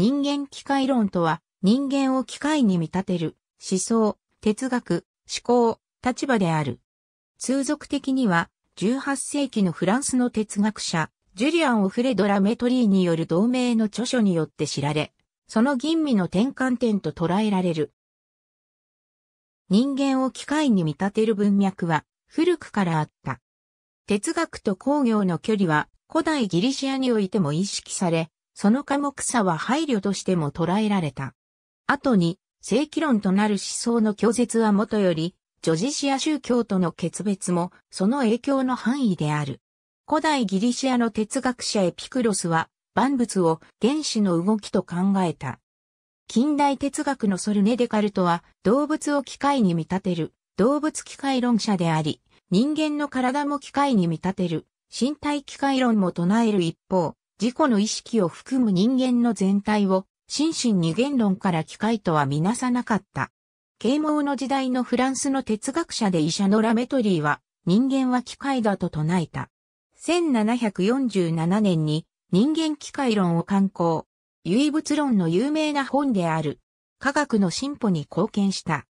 人間機械論とは、人間を機械に見立てる、思想、哲学、思考、立場である。通俗的には、18世紀のフランスの哲学者、ジュリアン・オフレド・ラメトリーによる同盟の著書によって知られ、その吟味の転換点と捉えられる。人間を機械に見立てる文脈は古くからあった。哲学と工業の距離は古代ギリシアにおいても意識され、その科目差は配慮としても捉えられた。後に、正規論となる思想の拒絶はもとより、ョジシや宗教との決別も、その影響の範囲である。古代ギリシアの哲学者エピクロスは、万物を原子の動きと考えた。近代哲学のソルネ・デカルトは、動物を機械に見立てる、動物機械論者であり、人間の体も機械に見立てる、身体機械論も唱える一方、自己の意識を含む人間の全体を、心身に言論から機械とはみなさなかった。啓蒙の時代のフランスの哲学者で医者のラメトリーは、人間は機械だと唱えた。1747年に人間機械論を刊行。唯物論の有名な本である。科学の進歩に貢献した。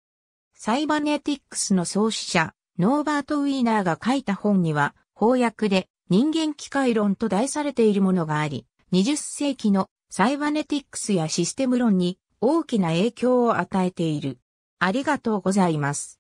サイバネティックスの創始者、ノーバート・ウィーナーが書いた本には、翻訳で、人間機械論と題されているものがあり、20世紀のサイバネティックスやシステム論に大きな影響を与えている。ありがとうございます。